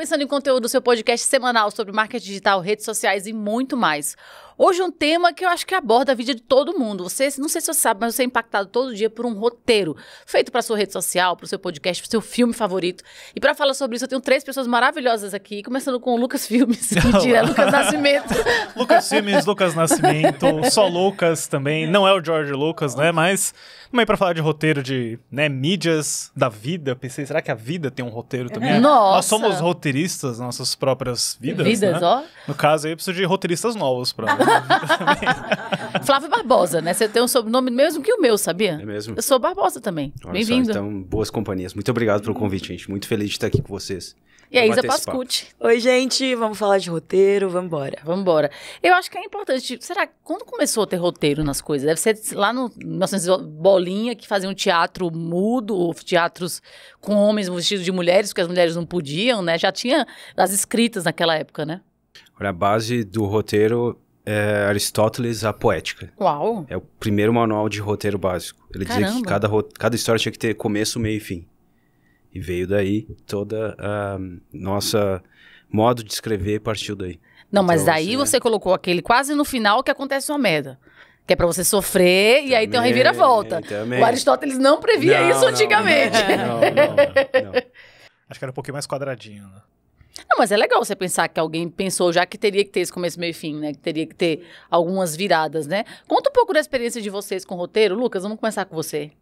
pensando em conteúdo do seu podcast semanal sobre marketing digital, redes sociais e muito mais. Hoje um tema que eu acho que aborda a vida de todo mundo. Você, não sei se você sabe, mas você é impactado todo dia por um roteiro feito para sua rede social, para o seu podcast, para o seu filme favorito. E para falar sobre isso, eu tenho três pessoas maravilhosas aqui, começando com o Lucas Filmes, mentira, Lucas Nascimento. Lucas Filmes, Lucas Nascimento, só Lucas também. Não é o George Lucas, né? Mas também para falar de roteiro de né, mídias da vida, eu pensei, será que a vida tem um roteiro também? Nossa. Nós somos roteiristas nossas próprias vidas. Vidas, né? ó. No caso aí, eu preciso de roteiristas novos para. Flávio Barbosa, né? Você tem um sobrenome mesmo que o meu, sabia? É mesmo? Eu sou Barbosa também. Bem-vindo. Então, boas companhias. Muito obrigado pelo convite, gente. Muito feliz de estar aqui com vocês. E a Isa Pascucci. Oi, gente, vamos falar de roteiro, vamos embora. Vamos embora. Eu acho que é importante, tipo, será que quando começou a ter roteiro nas coisas? Deve ser lá no 1900 bolinha que fazia um teatro mudo, ou teatros com homens vestidos de mulheres, porque as mulheres não podiam, né? Já tinha as escritas naquela época, né? Olha, a base do roteiro é, Aristóteles a Poética. Uau! É o primeiro manual de roteiro básico. Ele Caramba. dizia que cada, cada história tinha que ter começo, meio e fim. E veio daí toda a nossa modo de escrever partiu daí. Não, então, mas aí assim, você é. colocou aquele quase no final que acontece uma merda. Que é pra você sofrer também, e aí tem uma reviravolta. Também. O Aristóteles não previa não, isso antigamente. Não, não, não, Acho que era um pouquinho mais quadradinho, né? Não, mas é legal você pensar que alguém pensou já que teria que ter esse começo, meio e fim, né? Que teria que ter algumas viradas, né? Conta um pouco da experiência de vocês com roteiro. Lucas, vamos começar com você.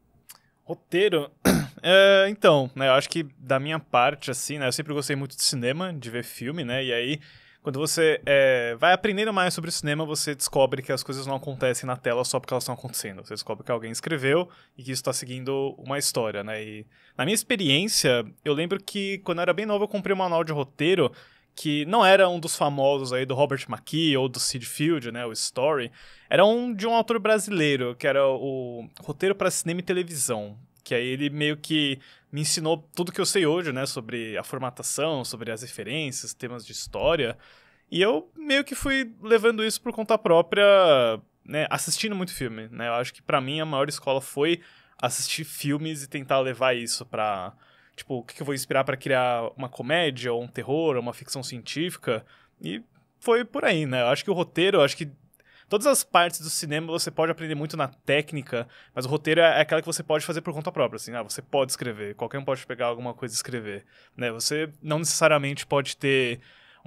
Roteiro? É, então, né, eu acho que da minha parte, assim, né? Eu sempre gostei muito de cinema, de ver filme, né? E aí quando você é, vai aprendendo mais sobre o cinema, você descobre que as coisas não acontecem na tela só porque elas estão acontecendo. Você descobre que alguém escreveu e que isso está seguindo uma história, né? E na minha experiência, eu lembro que quando eu era bem novo, eu comprei um manual de roteiro que não era um dos famosos aí do Robert McKee ou do Sid Field, né, o Story, era um de um autor brasileiro, que era o roteiro para cinema e televisão, que aí ele meio que me ensinou tudo que eu sei hoje, né, sobre a formatação, sobre as referências, temas de história. E eu meio que fui levando isso por conta própria, né, assistindo muito filme, né? Eu acho que para mim a maior escola foi assistir filmes e tentar levar isso para tipo, o que, eu vou inspirar para criar uma comédia ou um terror, ou uma ficção científica? E foi por aí, né? Eu acho que o roteiro, eu acho que todas as partes do cinema você pode aprender muito na técnica, mas o roteiro é, é aquela que você pode fazer por conta própria, assim, ah, você pode escrever, qualquer um pode pegar alguma coisa e escrever, né? Você não necessariamente pode ter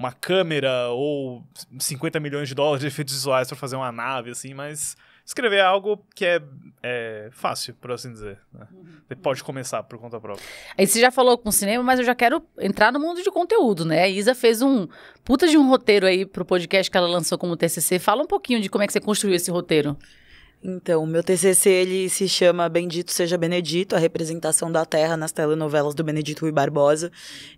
uma câmera ou 50 milhões de dólares de efeitos visuais para fazer uma nave, assim, mas escrever é algo que é, é, fácil, por assim dizer. Né? Você uhum. pode começar por conta própria. Aí você já falou com cinema, mas eu já quero entrar no mundo de conteúdo, né? A Isa fez um puta de um roteiro aí pro podcast que ela lançou como TCC. Fala um pouquinho de como é que você construiu esse roteiro. Então, meu TCC ele se chama Bendito seja Benedito, a representação da terra nas telenovelas do Benedito Rui Barbosa.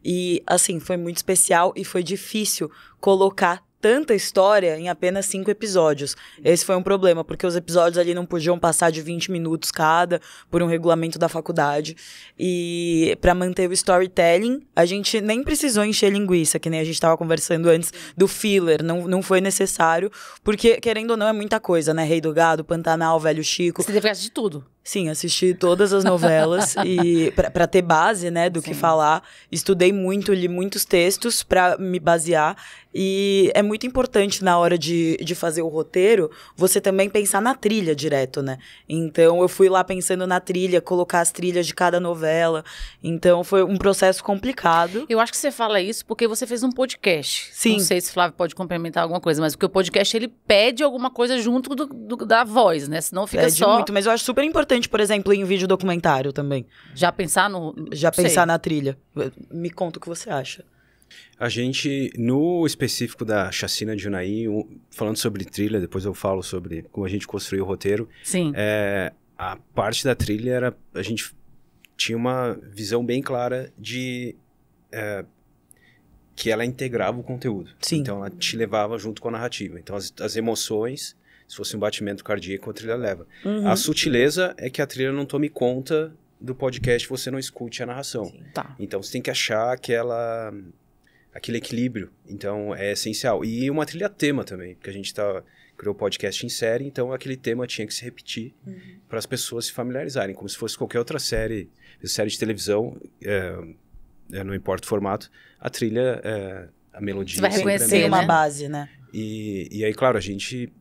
E assim, foi muito especial e foi difícil colocar tanta história em apenas cinco episódios. Esse foi um problema, porque os episódios ali não podiam passar de 20 minutos cada, por um regulamento da faculdade. E para manter o storytelling, a gente nem precisou encher linguiça, que nem a gente estava conversando antes do filler, não, não foi necessário, porque querendo ou não é muita coisa, né? Rei do Gado, Pantanal, Velho Chico. Você teve de tudo. Sim, assisti todas as novelas e para ter base, né, do Sim. que falar. Estudei muito, li muitos textos para me basear e é muito importante na hora de, de fazer o roteiro, você também pensar na trilha direto, né? Então eu fui lá pensando na trilha, colocar as trilhas de cada novela. Então foi um processo complicado. Eu acho que você fala isso porque você fez um podcast. Sim. Não sei se o Flávio pode complementar alguma coisa, mas porque o podcast ele pede alguma coisa junto do, do da voz, né? Senão fica pede só muito, mas eu acho super importante importante, por exemplo, em um vídeo documentário também. Já pensar no. Já pensar na trilha. Me conta o que você acha. A gente, no específico da chacina de Unai, falando sobre trilha, depois eu falo sobre como a gente construiu o roteiro. Sim. É, a parte da trilha era. A gente tinha uma visão bem clara de. É, que ela integrava o conteúdo. Sim. Então ela te levava junto com a narrativa. Então as, as emoções se fosse um batimento cardíaco, a trilha leva. Uhum. A sutileza é que a trilha não tome conta do podcast, você não escute a narração. Tá. Então você tem que achar aquela aquele equilíbrio. Então é essencial. E uma trilha tema também, porque a gente tá, criou o podcast em série, então aquele tema tinha que se repetir uhum. para as pessoas se familiarizarem, como se fosse qualquer outra série, série de televisão, é, é não importa o formato, a trilha, é, a melodia. Você vai é reconhecer é uma base, né? E, e aí, claro, a gente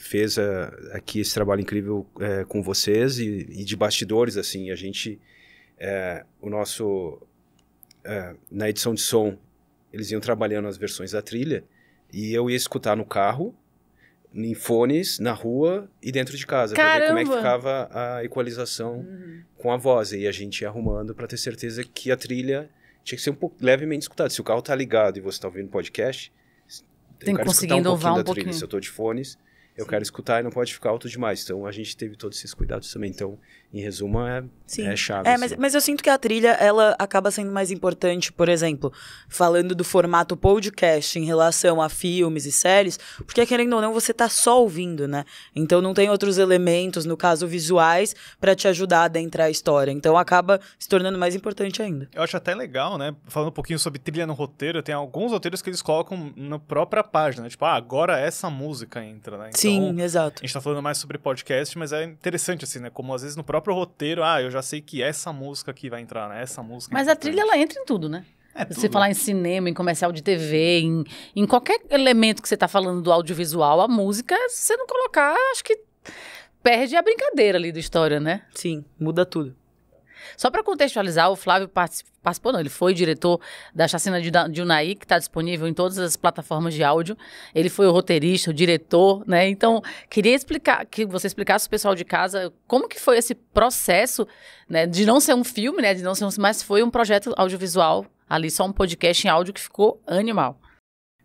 fez a, eh, aqui esse trabalho incrível é, com vocês e, e, de bastidores, assim, a gente, é, o nosso, é, na edição de som, eles iam trabalhando as versões da trilha e eu ia escutar no carro, em fones, na rua e dentro de casa, para ver como é que ficava a equalização uhum. com a voz. E a gente ia arrumando para ter certeza que a trilha tinha que ser um pouco levemente escutada. Se o carro tá ligado e você tá ouvindo podcast, tem que conseguir um ouvir um pouquinho. Se eu tô de fones, eu quero escutar e não pode ficar alto demais. Então a gente teve todos esses cuidados também. Então em resumo, é, Sim. é chave. É, assim. mas, mas eu sinto que a trilha, ela acaba sendo mais importante, por exemplo, falando do formato podcast em relação a filmes e séries, porque querendo ou não, você tá só ouvindo, né? Então não tem outros elementos, no caso visuais, para te ajudar a adentrar a história. Então acaba se tornando mais importante ainda. Eu acho até legal, né? Falando um pouquinho sobre trilha no roteiro, tem alguns roteiros que eles colocam na própria página, tipo, ah, agora essa música entra, né? Então, Sim, exato. A gente tá falando mais sobre podcast, mas é interessante, assim, né? Como às vezes no próprio próprio roteiro, ah, eu já sei que essa música aqui vai entrar, né? Essa música. É Mas é a trilha ela entra em tudo, né? É você falar em cinema, em comercial de TV, em, em qualquer elemento que você está falando do audiovisual, a música, se você não colocar, acho que perde a brincadeira ali da história, né? Sim, muda tudo. Só para contextualizar, o Flávio participou, não, ele foi diretor da Chacina de, de Unai, que está disponível em todas as plataformas de áudio. Ele foi o roteirista, o diretor, né? Então, queria explicar, que você explicasse o pessoal de casa como que foi esse processo, né? De não ser um filme, né? De não ser um, mas foi um projeto audiovisual ali, só um podcast em áudio que ficou animal.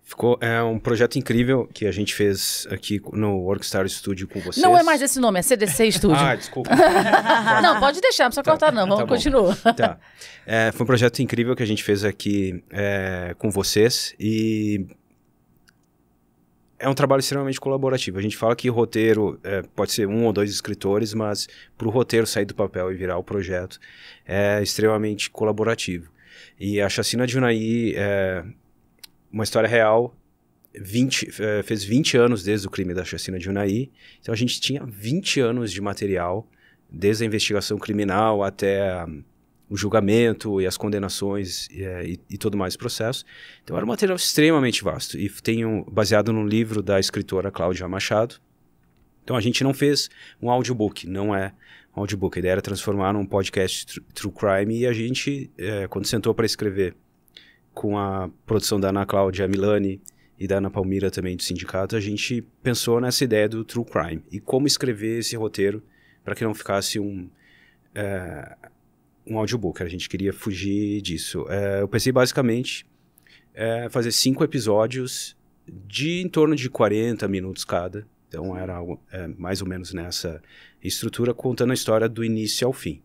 Ficou, é um projeto incrível que a gente fez aqui no Workstar Studio com vocês. Não é mais esse nome, é CDC Studio. ah, desculpa. não, pode deixar, não precisa tá, cortar não, tá, vamos tá continuar. Tá. É, foi um projeto incrível que a gente fez aqui é, com vocês e é um trabalho extremamente colaborativo. A gente fala que roteiro é, pode ser um ou dois escritores, mas para o roteiro sair do papel e virar o projeto é extremamente colaborativo. E a Chacina de Unai é, uma história real 20, eh, fez 20 anos desde o crime da chacina de Unai. Então a gente tinha 20 anos de material, desde a investigação criminal até hum, o julgamento e as condenações e, eh, e, e, todo mais processo. Então era um material extremamente vasto e tenho baseado no livro da escritora Cláudia Machado. Então a gente não fez um audiobook, não é um audiobook. A ideia era transformar num podcast true crime e a gente, é, quando sentou para escrever com a produção da Ana Cláudia Milani e da Ana Palmira também do sindicato, a gente pensou nessa ideia do true crime e como escrever esse roteiro para que não ficasse um é, um audiobook. A gente queria fugir disso. É, eu pensei basicamente é, fazer cinco episódios de em torno de 40 minutos cada. Então era mais ou menos nessa estrutura contando a história do início ao fim.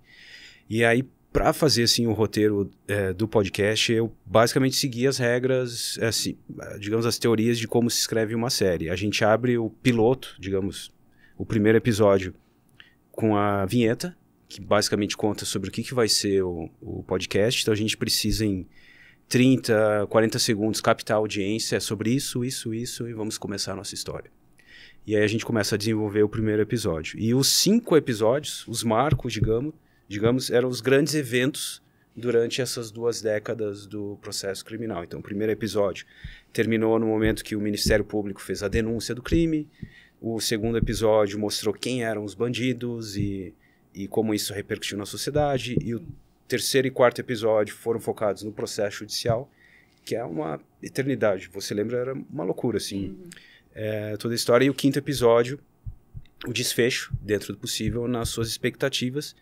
E aí para fazer assim o roteiro é, do podcast, eu basicamente segui as regras, assim, digamos as teorias de como se escreve uma série. A gente abre o piloto, digamos, o primeiro episódio com a vinheta, que basicamente conta sobre o que, que vai ser o, o podcast. Então a gente precisa em 30, 40 segundos captar a audiência é sobre isso, isso, isso e vamos começar a nossa história. E aí a gente começa a desenvolver o primeiro episódio. E os cinco episódios, os marcos, digamos, digamos, eram os grandes eventos durante essas duas décadas do processo criminal. Então, o primeiro episódio terminou no momento que o Ministério Público fez a denúncia do crime. O segundo episódio mostrou quem eram os bandidos e, e como isso repercutiu na sociedade. E o terceiro e quarto episódio foram focados no processo judicial, que é uma eternidade. Você lembra, era uma loucura, assim, uhum. é, toda a história. E o quinto episódio, o desfecho, dentro do possível, nas suas expectativas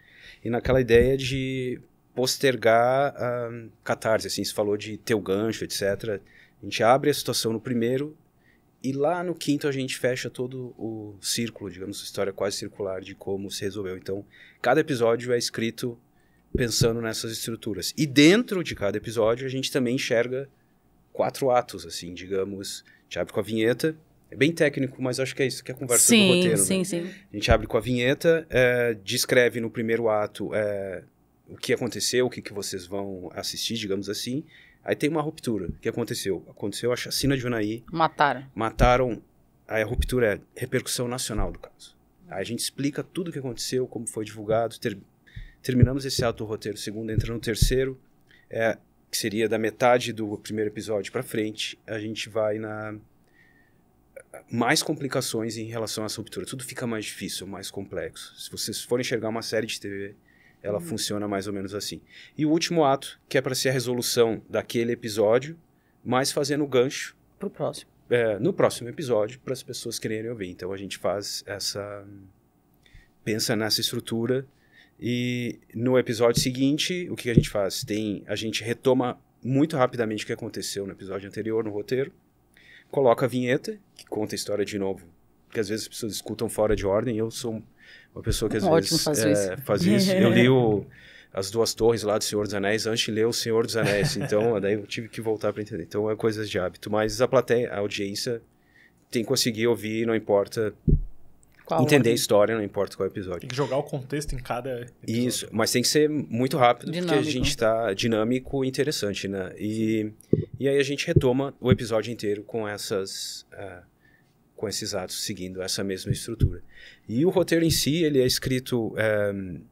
e naquela ideia de postergar a catarse, assim, se falou de teu gancho, etc. A gente abre a situação no primeiro e lá no quinto a gente fecha todo o círculo, digamos, história quase circular de como se resolveu. Então, cada episódio é escrito pensando nessas estruturas. E dentro de cada episódio a gente também enxerga quatro atos, assim, digamos, a gente abre com a vinheta, é bem técnico, mas acho que é isso que é a conversa sim, do roteiro. Né? Sim, né? sim, A gente abre com a vinheta, é, descreve no primeiro ato é, o que aconteceu, o que, que vocês vão assistir, digamos assim. Aí tem uma ruptura. O que aconteceu? Aconteceu a chacina de Unai. Mataram. Mataram. Aí a ruptura é repercussão nacional do caso. Aí a gente explica tudo o que aconteceu, como foi divulgado. Ter, terminamos esse ato do roteiro segundo, entra no terceiro. É, que seria da metade do primeiro episódio para frente, a gente vai na mais complicações em relação à ruptura. Tudo fica mais difícil, mais complexo. Se vocês forem enxergar uma série de TV, ela uhum. funciona mais ou menos assim. E o último ato, que é para ser a resolução daquele episódio, mas fazendo o gancho. o próximo. É, no próximo episódio, para as pessoas quererem ouvir. Então a gente faz essa. Pensa nessa estrutura. E no episódio seguinte, o que a gente faz? Tem, a gente retoma muito rapidamente o que aconteceu no episódio anterior, no roteiro coloca a vinheta, que conta a história de novo. Porque às vezes as pessoas escutam fora de ordem, eu sou uma pessoa que às Ótimo, vezes faz, é, isso. faz isso. Eu li o, as duas torres lá do Senhor dos Anéis antes de ler o Senhor dos Anéis. Então, daí eu tive que voltar para entender. Então, é coisas de hábito. Mas a plateia, a audiência, tem que conseguir ouvir, não importa qual entender a história, não importa qual episódio. Tem que jogar o contexto em cada episódio. Isso, mas tem que ser muito rápido, dinâmico. porque a gente está dinâmico e interessante, né? E, e aí a gente retoma o episódio inteiro com essas... Uh, com esses atos, seguindo essa mesma estrutura. E o roteiro em si, ele é escrito... Um, é,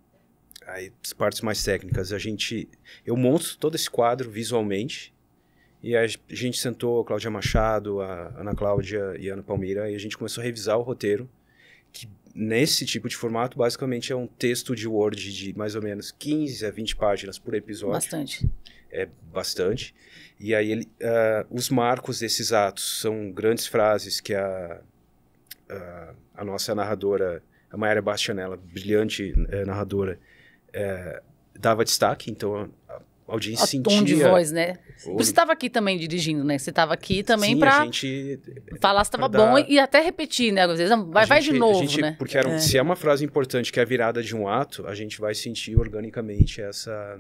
aí, as partes mais técnicas, a gente... Eu monto todo esse quadro visualmente, e a gente sentou, a Cláudia Machado, a Ana Cláudia e a Ana Palmeira, e a gente começou a revisar o roteiro que nesse tipo de formato, basicamente é um texto de Word de mais ou menos 15 a 20 páginas por episódio. Bastante. É bastante. E aí ele, uh, os marcos desses atos são grandes frases que a, a, a nossa narradora, a Mayara Bastianella, brilhante uh, narradora, uh, dava destaque. Então, a, a audiência a sentia. tom de voz, né? Ou... Você estava aqui também dirigindo, né? Você estava aqui também para gente... falar se estava dar... bom e até repetir, né? Às vezes, ah, vai, gente, vai de novo, gente, né? Porque um, é. se é uma frase importante que é a virada de um ato, a gente vai sentir organicamente essa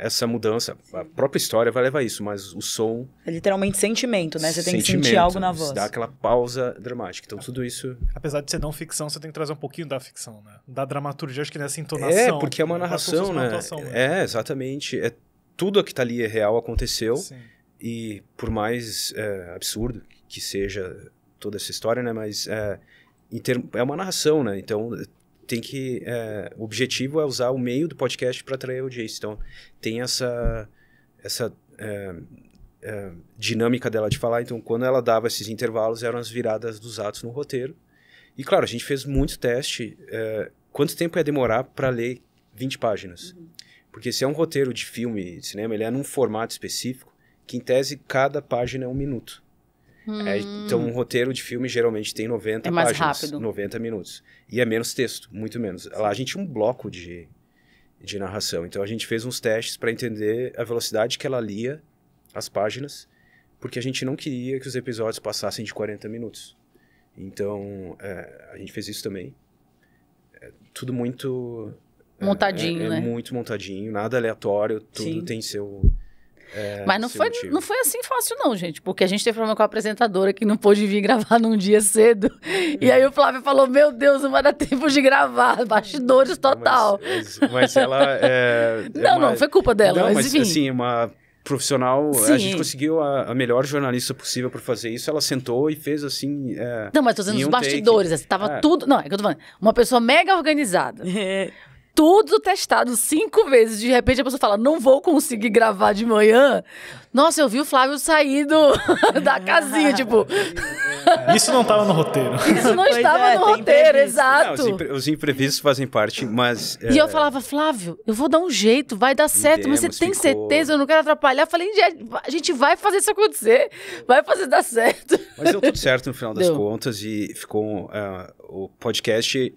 essa mudança, a própria história vai levar isso, mas o som. É literalmente sentimento, né? Você tem que sentir algo na voz. Dá aquela pausa dramática. Então, tudo isso. Apesar de ser não ficção, você tem que trazer um pouquinho da ficção, né? Da dramaturgia, acho que nessa entonação. É, porque é uma né? narração, né? né? É, exatamente. É, tudo que tá ali é real, aconteceu. Sim. E por mais é, absurdo que seja toda essa história, né? Mas é, é uma narração, né? Então tem que. É, o objetivo é usar o meio do podcast para atrair audiência. Então, tem essa, essa é, é, dinâmica dela de falar. Então, quando ela dava esses intervalos, eram as viradas dos atos no roteiro. E, claro, a gente fez muito teste. É, quanto tempo ia demorar para ler 20 páginas? Uhum. Porque se é um roteiro de filme, de cinema, ele é num formato específico, que em tese cada página é um minuto. Hum. É, então, hum. um roteiro de filme geralmente tem 90 é mais páginas, rápido. 90 minutos. E é menos texto, muito menos. Lá a gente tinha um bloco de, de narração. Então, a gente fez uns testes para entender a velocidade que ela lia as páginas, porque a gente não queria que os episódios passassem de 40 minutos. Então, é, a gente fez isso também. É, tudo muito. É, montadinho, é, é, né? Muito montadinho, nada aleatório, tudo Sim. tem seu é, Mas não foi, não foi assim fácil, não, gente. Porque a gente teve problema com a apresentadora que não pôde vir gravar num dia cedo. E aí o Flávio falou: Meu Deus, não vai dar tempo de gravar. Bastidores total. Mas, mas, ela. É, é não, uma... não, foi culpa dela. Não, mas, mas enfim. assim, uma profissional, Sim. a gente conseguiu a, a melhor jornalista possível para fazer isso. Ela sentou e fez assim. É, não, mas tô dizendo os um bastidores, take. assim, tava é. tudo. Não, é que eu tô falando. Uma pessoa mega organizada. É tudo testado cinco vezes. De repente a pessoa fala, não vou conseguir gravar de manhã. Nossa, eu vi o Flávio sair da casinha, tipo. Isso não estava no roteiro. Isso não pois é, estava é, no roteiro, exato. Não, os, impre os, imprevistos fazem parte, mas. E é... eu falava, Flávio, eu vou dar um jeito, vai dar certo, mas você tem ficou... certeza? Eu não quero atrapalhar. Eu falei, a gente vai fazer isso acontecer, vai fazer dar certo. Mas deu tudo certo no final das deu. contas e ficou. Uh, o podcast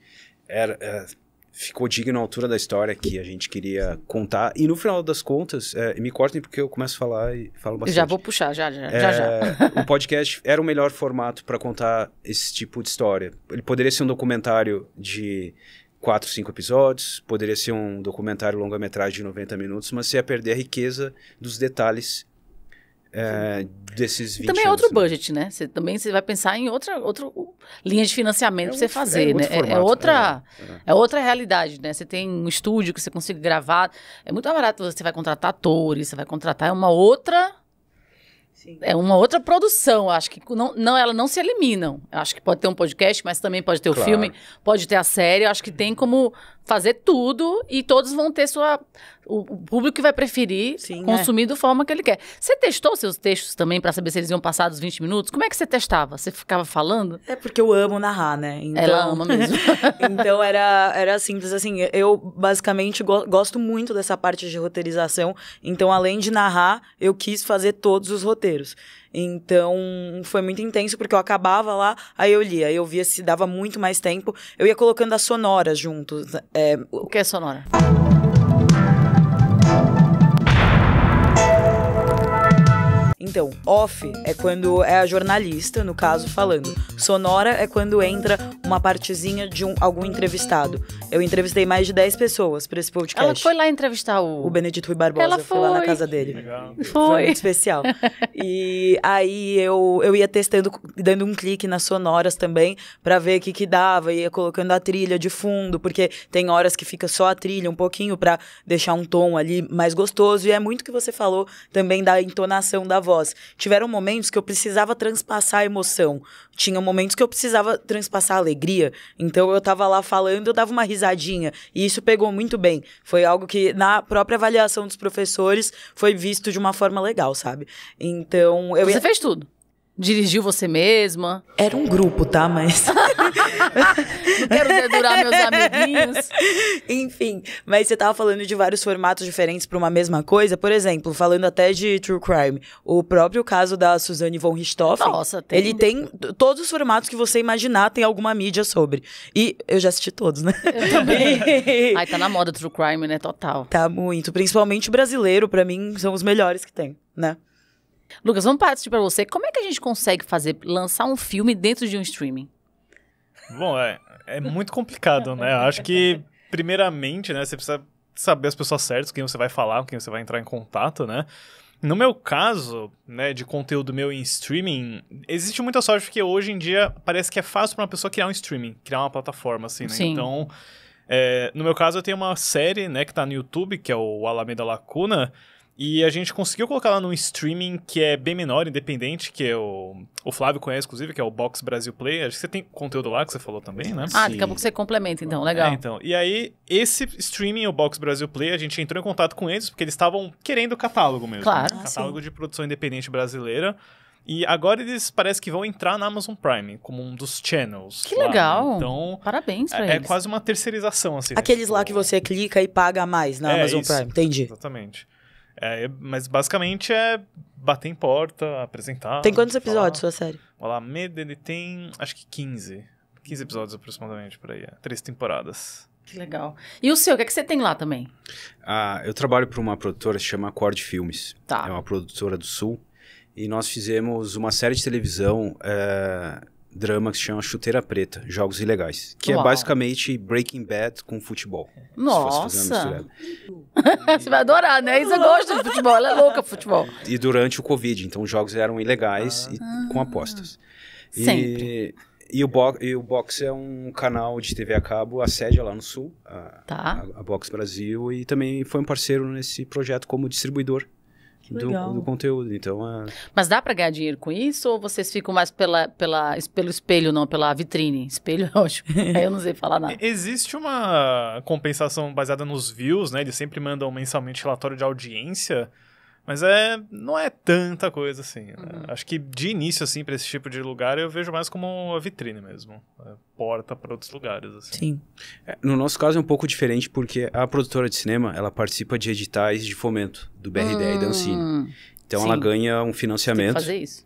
era. Uh, ficou digno à altura da história que a gente queria contar. E no final das contas, é, me cortem porque eu começo a falar e falo bastante. Já vou puxar, já, já, é, já. já. É, o podcast era o melhor formato para contar esse tipo de história. Ele poderia ser um documentário de quatro, cinco episódios, poderia ser um documentário longa-metragem de 90 minutos, mas você ia perder a riqueza dos detalhes é, desses 20 também é outro anos. Né? budget, né? Você também você vai pensar em outra, outra linha de financiamento é para você é fazer, né? é, né? Formato, é, outra, é. é. outra realidade, né? Você tem um estúdio que você consegue gravar. É muito barato, você vai contratar atores, você vai contratar é uma outra. Sim. É uma outra produção, acho que não, não, elas não se eliminam. Acho que pode ter um podcast, mas também pode ter o claro. filme, pode ter a série. Acho que tem como fazer tudo e todos vão ter sua o, público que vai preferir Sim, né? consumir é. da forma que ele quer. Você testou seus textos também para saber se eles iam passar dos 20 minutos? Como é que você testava? Você ficava falando? É porque eu amo narrar, né? Então... Ela ama mesmo. então era, era simples assim. Eu basicamente go gosto muito dessa parte de roteirização. Então, além de narrar, eu quis fazer todos os roteiros. Então, foi muito intenso, porque eu acabava lá, aí eu lia, eu via se dava muito mais tempo. Eu ia colocando as sonoras juntos. É... O que é sonora? Então, off é quando é a jornalista, no caso, falando. Sonora é quando entra uma partezinha de um, algum entrevistado. Eu entrevistei mais de 10 pessoas para esse podcast. Ela foi lá entrevistar o. O Benedito Rui Barbosa. Ela foi. foi lá na casa dele. Legal. Foi. Foi muito especial. e aí eu, eu ia testando, dando um clique nas sonoras também, para ver o que, que dava. Ia colocando a trilha de fundo, porque tem horas que fica só a trilha um pouquinho para deixar um tom ali mais gostoso. E é muito que você falou também da entonação da voz voz. Tiveram momentos que eu precisava transpassar a emoção. Tinha momentos que eu precisava transpassar a alegria. Então eu tava lá falando, eu dava uma risadinha. E isso pegou muito bem. Foi algo que, na própria avaliação dos professores, foi visto de uma forma legal, sabe? Então eu. Você ia... fez tudo. Dirigiu você mesma? Era um grupo, tá? Mas. Não quero dedurar meus amiguinhos. Enfim, mas você tava falando de vários formatos diferentes para uma mesma coisa. Por exemplo, falando até de true crime, o próprio caso da Suzane von Richthofen. Nossa, tem. Ele tem todos os formatos que você imaginar, tem alguma mídia sobre. E eu já assisti todos, né? Eu também. Ai, tá na moda true crime, né? Total. Tá muito. Principalmente brasileiro, para mim, são os melhores que tem, né? Lucas, vamos partir para você. Como é que a gente consegue fazer, lançar um filme dentro de um streaming? Bom, é, é muito complicado, né? acho que, primeiramente, né, você precisa saber as pessoas certas, quem você vai falar, com quem você vai entrar em contato, né? No meu caso, né, de conteúdo meu em streaming, existe muita sorte porque hoje em dia parece que é fácil para uma pessoa criar um streaming, criar uma plataforma, assim, né? Sim. Então, é, no meu caso, eu tenho uma série, né, que tá no YouTube, que é o Alameda Lacuna, e a gente conseguiu colocar lá num streaming que é bem menor, independente, que é o, o Flávio conhece, inclusive, que é o Box Brasil Play. Acho que você tem conteúdo lá que você falou também, né? Ah, daqui a pouco você complementa, então, legal. É, então. E aí, esse streaming, o Box Brasil Play, a gente entrou em contato com eles, porque eles estavam querendo o catálogo mesmo. Claro. Né? Catálogo ah, de produção independente brasileira. E agora eles parece que vão entrar na Amazon Prime como um dos channels. Que lá, né? legal. Então, parabéns é, pra é, eles. É quase uma terceirização assim. Né? Aqueles né? lá tipo que você clica e paga mais na é, Amazon isso. Prime, entendi. Exatamente. É, mas basicamente é bater em porta, apresentar. Tem quantos episódios sua série? Olha lá, Medo ele tem acho que 15. 15 episódios aproximadamente por aí. É. Três temporadas. Que legal. E o seu, o que, é que você tem lá também? Ah, eu trabalho para uma produtora que chama Acorde Filmes. Tá. É uma produtora do Sul. E nós fizemos uma série de televisão. É drama que se chama Chuteira Preta, Jogos Ilegais, que é Uau. é basicamente Breaking Bad com futebol. Nossa! Você vai adorar, né? Isa gosta de futebol, ela é louca futebol. E durante o Covid, então os jogos eram ilegais ah. e com ah. apostas. E, Sempre. E o, Bo e o Box é um canal de TV a cabo, a sede é lá no Sul, a, tá. a, a Box Brasil, e também foi um parceiro nesse projeto como distribuidor do, do, conteúdo. Então, é... Mas dá para ganhar dinheiro com isso ou vocês ficam mais pela, pela, pelo espelho, não pela vitrine? Espelho eu é acho. Aí eu não sei falar nada. Existe uma compensação baseada nos views, né? Eles sempre mandam mensalmente relatório de audiência. Mas é, não é tanta coisa assim. Né? Uhum. Acho que de início, assim, para esse tipo de lugar, eu vejo mais como uma vitrine mesmo. Né? Porta para outros lugares, assim. Sim. É, no nosso caso é um pouco diferente porque a produtora de cinema, ela participa de editais de fomento do BRD e da Ancine. Hum. Então Sim. ela ganha um financiamento. fazer isso.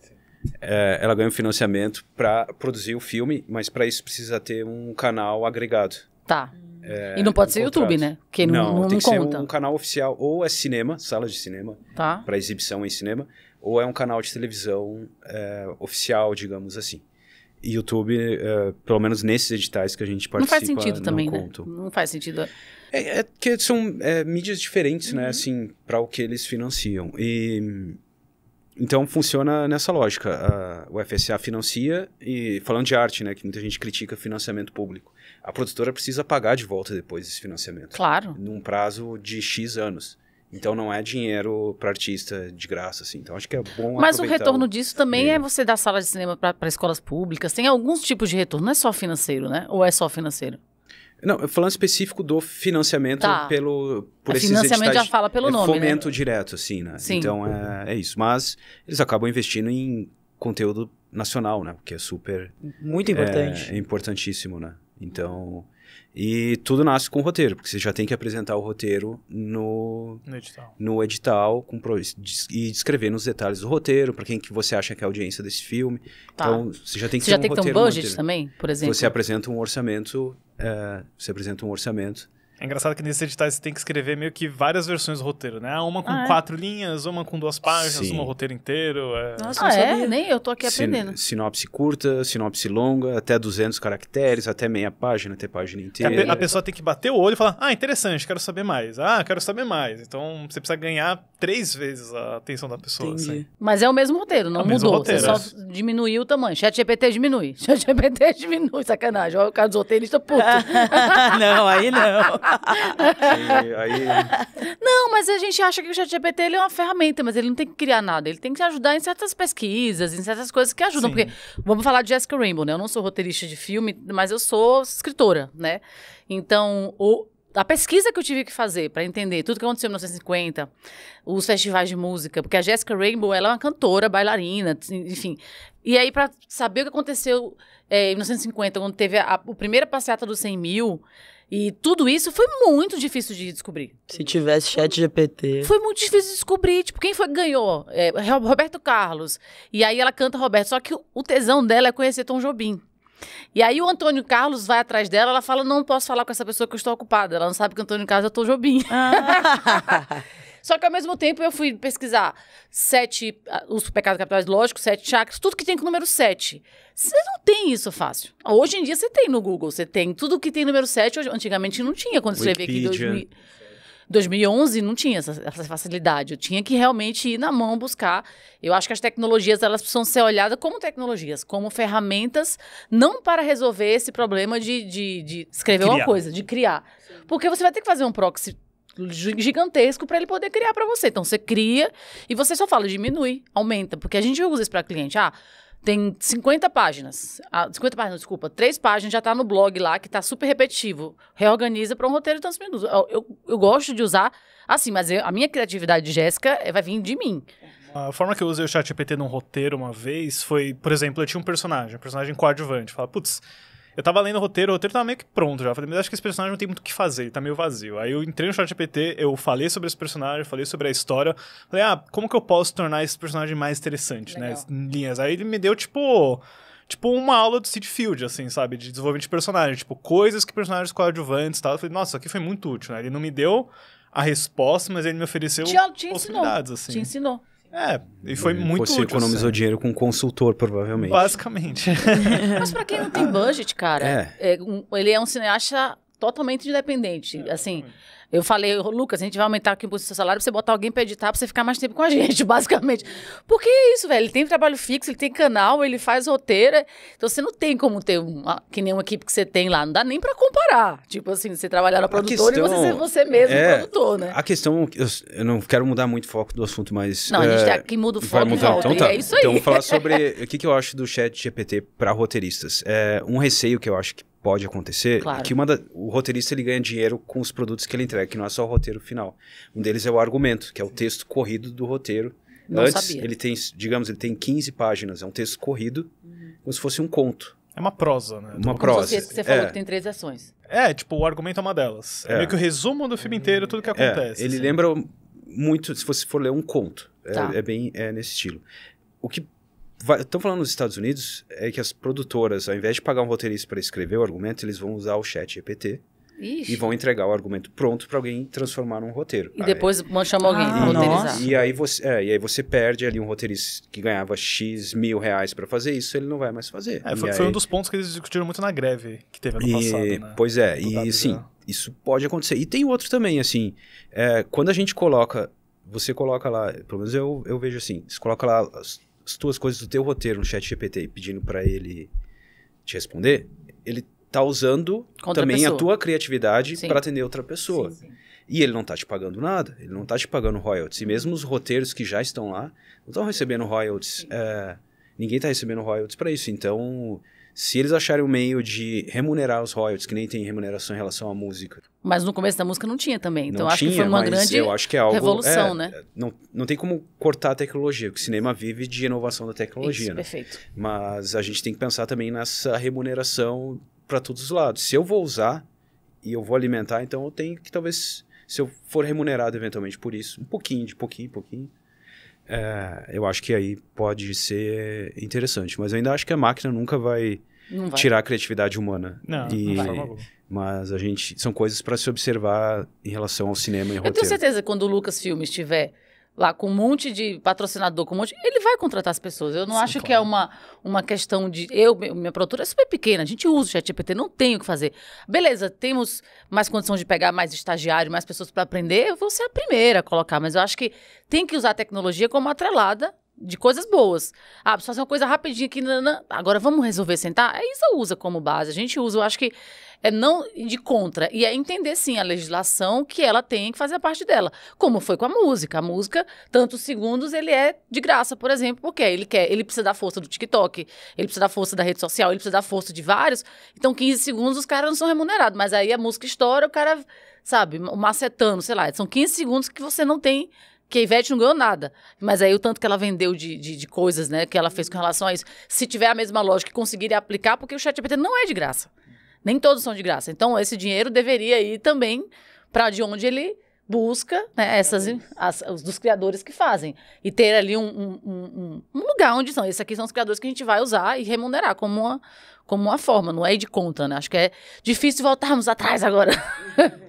É, ela ganha um financiamento para produzir o filme, mas para isso precisa ter um canal agregado. Tá. É, e não pode tá ser contrato. YouTube, né? Porque não, não, não tem que conta. ser um canal oficial. Ou é cinema, sala de cinema, tá. para exibição em cinema, ou é um canal de televisão é, oficial, digamos assim. YouTube, é, pelo menos nesses editais que a gente participa, não faz sentido não também, né? conto. Né? Não faz sentido. É, é que são é, mídias diferentes, né? uhum. né? Assim, para o que eles financiam. E então funciona nessa lógica. A, o FSA financia, e falando de arte, né, que muita gente critica financiamento público. A produtora precisa pagar de volta depois esse financiamento. Claro. Num prazo de X anos. Então não é dinheiro para artista de graça, assim. Então acho que é bom. Mas o retorno o... disso também é. é você dar sala de cinema para escolas públicas. Tem alguns tipos de retorno, não é só financeiro, né? Ou é só financeiro? Não, falando específico do financiamento tá. pelo por é, esses financiamento já fala pelo é, nome, né? fomento né? direto, assim, né? Sim. Então é, é isso. Mas eles acabam investindo em conteúdo nacional, né? Porque é super muito importante, é, é importantíssimo, né? Então e tudo nasce com o roteiro, porque você já tem que apresentar o roteiro no, no edital, no edital com, e descrever nos detalhes do roteiro, para quem que você acha que é a audiência desse filme. Tá. Então, você já tem que você ter já um tem roteiro. Você já tem que ter um budget também, por exemplo? Eh, você apresenta um orçamento, é, você apresenta um orçamento é engraçado que nesses editais você tem que escrever meio que várias versões do roteiro, né? Uma com ah, é? quatro linhas, uma com duas páginas, um uma roteiro inteiro. É... Nossa, ah, é? Nem eu tô aqui Sin aprendendo. Sinopse curta, sinopse longa, até 200 caracteres, até meia página, até página inteira. A, pe a, pessoa tem que bater o olho e falar, ah, interessante, quero saber mais. Ah, quero saber mais. Então, você precisa ganhar três vezes a atenção da pessoa. Assim. Mas é o mesmo roteiro, não é mudou. Roteiro, você só é. diminuiu o tamanho. Chat GPT diminui. Chat GPT diminui, sacanagem. Olha o cara dos roteiristas, puto. não, aí não. aí... Não, mas a gente acha que o ChatGPT ele é uma ferramenta, mas ele não tem que criar nada. Ele tem que ajudar em certas pesquisas, em certas coisas que ajudam. Sim. Porque, vamos falar de Jessica Rainbow, né? Eu não sou roteirista de filme, mas eu sou escritora, né? Então, o, a pesquisa que eu tive que fazer para entender tudo que aconteceu em 1950, os festivais de música, porque a Jessica Rainbow ela é uma cantora, bailarina, enfim. E aí, para saber o que aconteceu é, em 1950, quando teve a, a primeira passeata dos 100 mil, e tudo isso foi muito difícil de descobrir. Se tivesse chat GPT. Foi muito difícil de descobrir. Tipo, quem foi que ganhou? É, Roberto Carlos. E aí ela canta Roberto. Só que o tesão dela é conhecer Tom Jobim. E aí o Antônio Carlos vai atrás dela, ela fala: não posso falar com essa pessoa que eu estou ocupada. Ela não sabe que o Antônio Carlos é Tom Jobim. Ah. Só que ao mesmo tempo eu fui pesquisar sete, ah, os pecados capitais, lógico, sete chakras, tudo que tem com o número sete. Você não tem isso fácil. Hoje em dia você tem no Google, você tem tudo que tem número sete. Antigamente não tinha, quando escrevi aqui em 2011 não tinha essa, essa, facilidade. Eu tinha que realmente ir na mão buscar. Eu acho que as tecnologias elas precisam ser olhadas como tecnologias, como ferramentas, não para resolver esse problema de, de, de escrever criar. uma coisa, de criar. Porque você vai ter que fazer um proxy gigantesco para ele poder criar para você. Então você cria e você só fala diminui, aumenta, porque a gente usa isso para cliente. Ah, tem 50 páginas. Ah, 50 páginas, desculpa, três páginas já está no blog lá, que está super repetitivo. Reorganiza para um roteiro de tantos minutos. Eu, eu, eu gosto de usar assim, mas eu, a minha criatividade, Jéssica, eh, vai vir de mim. A forma que eu usei o ChatGPT num roteiro uma vez foi, por exemplo, eu tinha um personagem, um personagem coadjuvante. Fala, putz, eu tava lendo o roteiro, o roteiro tava meio que pronto já. Eu falei, mas acho que esse personagem não tem muito o que fazer, ele tá meio vazio. Aí eu entrei no ChatGPT, eu falei sobre esse personagem, falei sobre a história. Falei, ah, como que eu posso tornar esse personagem mais interessante, né, Legal. né? Linhas. Aí ele me deu, tipo tipo uma aula do Seed Field, assim, sabe? De desenvolvimento de personagem. Tipo, coisas que personagens coadjuvantes e tal. Eu falei, nossa, isso aqui foi muito útil, né? Ele não me deu a resposta, mas ele me ofereceu te, te possibilidades, ensinou, assim. Te ensinou. É, e foi muito Você útil, economizou assim. dinheiro com um consultor, provavelmente. Basicamente. Mas para quem não tem budget, cara, é. É um, ele é um cineasta totalmente independente. É, assim, eu falei, Lucas, a gente vai aumentar aqui um pouco o seu salário pra você botar alguém pra editar, pra você ficar mais tempo com a gente, basicamente. Porque é isso, velho. Ele tem trabalho fixo, ele tem canal, ele faz roteira. Então você não tem como ter uma, que nem uma equipe que você tem lá. Não dá nem pra comparar. Tipo assim, você trabalhar na produtora questão, e você ser você mesmo é, produtor, né? A questão, eu, eu, não quero mudar muito o foco do assunto, mas. Não, é, a gente é, tá que muda o foco mudar, volta, então, tá. é isso aí. Então vou falar sobre o que, que eu acho do chat GPT pra roteiristas. É, um receio que eu acho que pode acontecer é claro. é que uma da, o roteirista ele ganha dinheiro com os produtos que ele entrega, que não é só o roteiro final. Um deles é o argumento, que é o texto corrido do roteiro. Não Antes, sabia. ele tem, digamos, ele tem 15 páginas, é um texto corrido, uhum. como se fosse um conto. É uma prosa, né? Uma como prosa. Você, você falou é. que tem três ações. É, tipo, o argumento é uma delas. É, é meio que o resumo do filme uhum. inteiro, tudo que é, acontece. É. Ele assim. lembra muito, se você for ler um conto. É, tá. É, bem é nesse estilo. O que Estão falando nos Estados Unidos é que as produtoras, ao invés de pagar um roteirista para escrever o argumento, eles vão usar o chat GPT. Ixi. E vão entregar o argumento pronto para alguém transformar num roteiro. E depois aí, alguém ah, roteirizar. E, e aí, você, é, e aí você perde ali um roteirista que ganhava X mil reais para fazer isso, ele não vai mais fazer. É, foi, aí... foi, um dos pontos que eles discutiram muito na greve que teve ano e, passado. Né? Pois é, Do e sim, isso pode acontecer. E tem outro também, assim, é, quando a gente coloca você coloca lá, pelo menos eu, eu vejo assim, você coloca lá as as tuas coisas do teu roteiro no chat GPT e pedindo para ele te responder, ele tá usando Contra também a, a, tua criatividade para atender outra pessoa. Sim, sim. E ele não tá te pagando nada, ele não tá te pagando royalties. E mesmo os roteiros que já estão lá não estão recebendo royalties. É, ninguém tá recebendo royalties para isso. Então, se eles acharem o um meio de remunerar os royalties, que nem tem remuneração em relação à música. Mas no começo da música não tinha também. Então não acho tinha, que foi uma grande eu acho que é algo, revolução, é, né? Não, não tem como cortar a tecnologia, porque o cinema vive de inovação da tecnologia. Isso, né? perfeito. Mas a gente tem que pensar também nessa remuneração para todos os lados. Se eu vou usar e eu vou alimentar, então eu tenho que talvez, se eu for remunerado eventualmente por isso, um pouquinho, de pouquinho, pouquinho é, eu acho que aí pode ser interessante. Mas eu ainda acho que a máquina nunca vai, vai. tirar a criatividade humana. Não, e, não vai. Tá mas a gente. São coisas para se observar em relação ao cinema e roteiro. Eu tenho certeza que quando o Lucas Filmes estiver lá com um monte de patrocinador, com um monte. Ele vai contratar as pessoas. Eu não Sim, acho claro. que é uma, uma questão de. Eu, minha produtora é super pequena, a gente usa o ChatGPT, não tenho o que fazer. Beleza, temos mais condição de pegar mais estagiário, mais pessoas para aprender, eu vou ser a primeira a colocar, mas eu acho que tem que usar a tecnologia como atrelada de coisas boas. Ah, preciso fazer uma coisa rapidinha aqui. Nanana. Agora vamos resolver sentar? É isso usa como base. A gente usa, eu acho que é não de contra. E é entender sim a legislação que ela tem que fazer a parte dela. Como foi com a música. A música, tantos segundos, ele é de graça, por exemplo, porque ele quer, ele precisa da força do TikTok, ele precisa da força da rede social, ele precisa da força de vários. Então, 15 segundos os caras não são remunerados. Mas aí a música estoura, o cara, sabe, macetando, sei lá, são 15 segundos que você não tem que a Ivete não ganhou nada. Mas aí o tanto que ela vendeu de, de, de coisas, né, que ela fez com relação a isso. Se tiver a mesma lógica e conseguir aplicar, porque o chat GPT não é de graça. Nem todos são de graça. Então, esse dinheiro deveria ir também para de onde ele busca, né, essas, as, os dos criadores que fazem. E ter ali um, um, um, um lugar onde são. Esses aqui são os criadores que a gente vai usar e remunerar como uma, como uma forma, não é de conta, né? Acho que é difícil voltarmos atrás agora.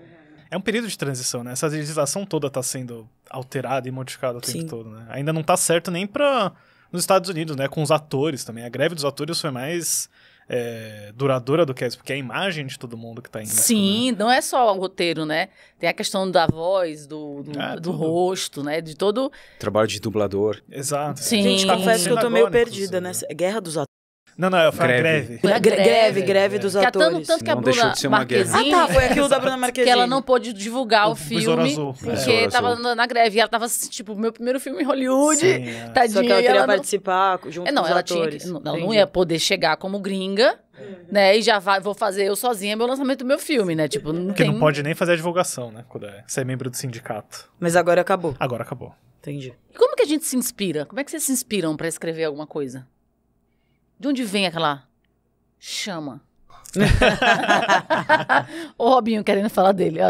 É um período de transição, né? Essa legislação toda está sendo alterada e modificada o Sim. tempo todo, né? Ainda não está certo nem para nos Estados Unidos, né? Com os atores também. A greve dos atores foi mais é, duradoura do que essa, porque é a imagem de todo mundo que está indo. Sim, né? não é só o roteiro, né? Tem a questão da voz, do, do, é, do rosto, né? De todo. Trabalho de dublador. Exato. Sim. Gente, tá confesso que eu tô meio perdida, né? Guerra dos não, não, foi greve. greve. Foi a greve, greve, greve dos é atores. Catando tanto que a Bruna deixou de Marquezine... Ah, tá, foi aquilo da Bruna Marquezine. Que ela não pôde divulgar o, o filme, azul. porque é. tava na, na greve. E ela tava, tipo, meu primeiro filme em Hollywood, Sim, é. tadinha. Só que ela queria ela participar não... junto é, não, com os ela atores. Tinha que, não, ela não ia poder chegar como gringa, uhum. né? E já vai, vou fazer eu sozinha meu lançamento do meu filme, né? Tipo, não Porque tem... não pode nem fazer a divulgação, né? Quando é, você é membro do sindicato. Mas agora acabou. Agora acabou. Entendi. E como que a gente se inspira? Como é que vocês se inspiram para escrever alguma coisa? De onde vem aquela chama? o Robinho querendo falar dele.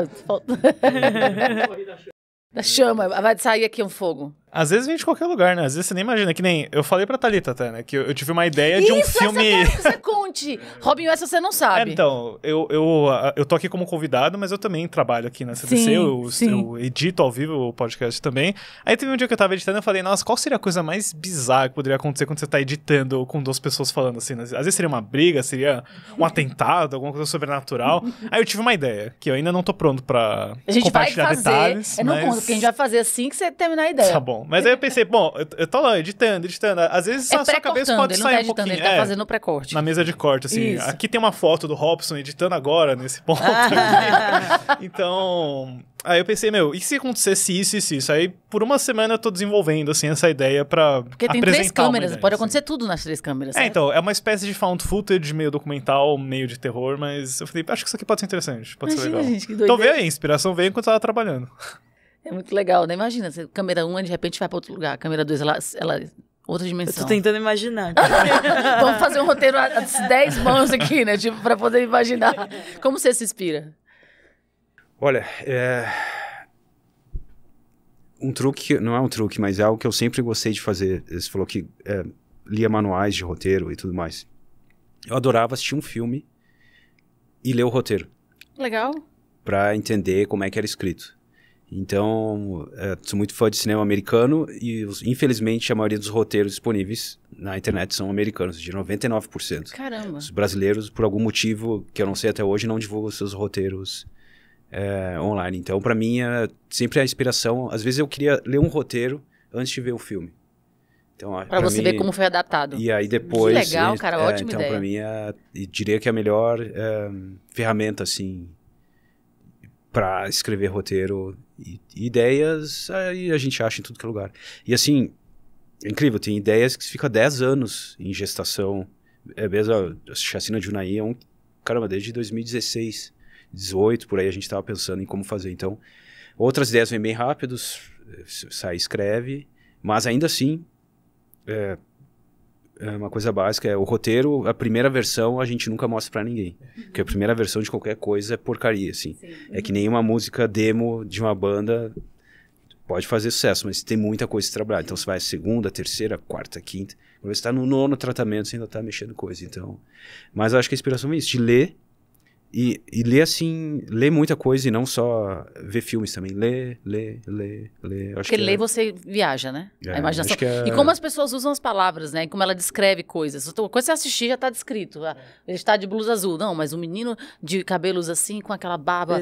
da chama, vai sair aqui um fogo. Às vezes vem de qualquer lugar, né? Às vezes você nem imagina. Que nem eu falei pra Thalita até, né? Que eu, tive uma ideia Isso, de um filme. Isso, que você conte! Robinho, essa você não sabe. É, então, eu, eu, eu tô aqui como convidado, mas eu também trabalho aqui na CDC. Sim, eu, sim. eu edito ao vivo o podcast também. Aí teve um dia que eu tava editando e eu falei, nossa, qual seria a coisa mais bizarra que poderia acontecer quando você tá editando com duas pessoas falando assim? Né? Às vezes seria uma briga, seria um atentado, alguma coisa sobrenatural. Aí eu tive uma ideia, que eu ainda não tô pronto pra. A gente vai fazer. Detalhes, é, mas... porque a gente vai fazer assim que você terminar a ideia. Tá bom. Mas aí eu pensei, bom, eu, tô lá editando, editando. Às vezes é a sua cabeça pode ele sair não tá editando, um pouquinho. Ele tá é, fazendo pré-corte. Na mesa de corte, assim. Isso. Aqui tem uma foto do Robson editando agora, nesse ponto. Ah. então. Aí eu pensei, meu, e se acontecesse isso e isso, isso? Aí por uma semana eu tô desenvolvendo, assim, essa ideia pra. Porque tem três câmeras, ideia, pode assim. acontecer tudo nas três câmeras. É, certo? É, então, é uma espécie de found footage, meio documental, meio de terror, mas eu falei, acho que isso aqui pode ser interessante, pode Imagina, ser legal. Gente, que então veio aí, a inspiração veio enquanto eu tava tá trabalhando. É muito legal, né? Imagina, você, câmera 1, de repente vai para outro lugar. Câmera 2, ela, ela outra dimensão. Eu tô tentando imaginar. Vamos fazer um roteiro de 10 mãos aqui, né? Tipo, para poder imaginar. Como você se inspira? Olha, é... um truque, não é um truque, mas é algo que eu sempre gostei de fazer. Você falou que é, lia manuais de roteiro e tudo mais. Eu adorava assistir um filme e ler o roteiro. Legal. Para entender como é que era escrito. Então, é, sou muito fã de cinema americano e, infelizmente, a maioria dos roteiros disponíveis na internet são americanos, de 99%. Caramba! Os brasileiros, por algum motivo que eu não sei até hoje, não divulgam seus roteiros é, online. Então, para mim, é sempre a inspiração. Às vezes eu queria ler um roteiro antes de ver o filme. Então, para você mim, ver como foi adaptado. E aí depois. Que legal, é, cara, é, ótima então, ideia. para mim, é, diria que é a melhor é, ferramenta, assim, para escrever roteiro ideias aí a gente acha em tudo que é lugar. E assim, é incrível, tem ideias que fica 10 anos em gestação. É mesmo, a chacina de Unai é um. Caramba, desde 2016, 18, por aí a gente estava pensando em como fazer. Então, outras ideias vêm bem rápidos, eh, sai escreve, mas ainda assim, é, é uma coisa básica é o roteiro, a primeira versão a gente nunca mostra para ninguém. Porque a primeira versão de qualquer coisa é porcaria, assim. Sim. É que nenhuma música demo de uma banda pode fazer sucesso, mas tem muita coisa a trabalhar. Então você vai segunda, terceira, quarta, quinta. Quando você está no nono tratamento, você ainda está mexendo coisa. Então, mas eu acho que a inspiração é isso, de ler e, e ler assim, ler muita coisa e não só ver filmes também. Ler, ler, ler, ler. Acho Porque que é ler é... você viaja, né? É, a imaginação. É... E como as pessoas usam as palavras, né? E como ela descreve coisas. Uma coisa é você assistir já está descrito. Ah, ele está de blusa azul. Não, mas um menino de cabelos assim, com aquela barba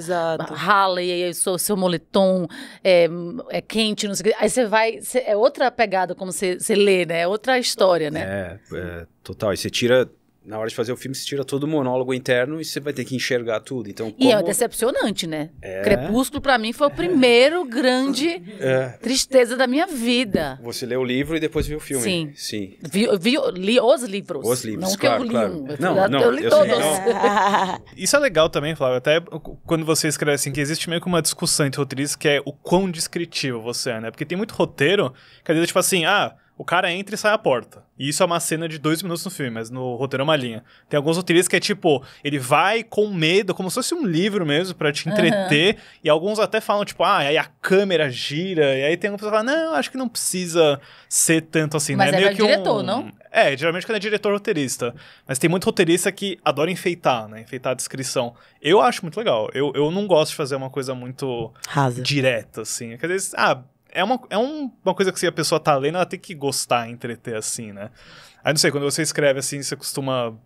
rala e aí seu, seu moletom é, é, quente, não sei o que. Aí você vai. é outra pegada como você lê, né? É outra história, né? É, é total. E você tira na hora de fazer o filme, você tira todo o monólogo interno e você vai ter que enxergar tudo. Então, como... E é decepcionante, né? É... Crepúsculo, para mim, foi o primeiro grande é... tristeza da minha vida. Você lê o livro e depois viu o filme. Sim. Sim. Vi, vi, li os livros. Os livros, não claro, que eu li claro. um. não, não, eu li eu todos. Não. Isso é legal também, Flávio. Até quando você escreve assim, que existe meio que uma discussão entre roteiristas que é o quão descritivo você é, né? Porque tem muito roteiro que às vezes, tipo assim, ah o cara entra e sai a porta. E isso é uma cena de dois minutos no filme, mas no roteiro é uma linha. Tem alguns roteiristas que é tipo, ele vai com medo, como se fosse um livro mesmo, para te entreter. Uhum. E alguns até falam, tipo, ah, aí a câmera gira. E aí tem uma pessoa que fala, não, acho que não precisa ser tanto assim, mas né? É, é meio que diretor, um... não? É, geralmente quando é diretor roteirista. Mas tem muito roteirista que adora enfeitar, né? Enfeitar a descrição. Eu acho muito legal. Eu, eu não gosto de fazer uma coisa muito Rasa. direta, assim. Porque é às vezes, ah, é uma, é um, uma coisa que se a pessoa tá lendo, ela tem que gostar, entreter assim, né? Aí não sei, quando você escreve assim, você costuma.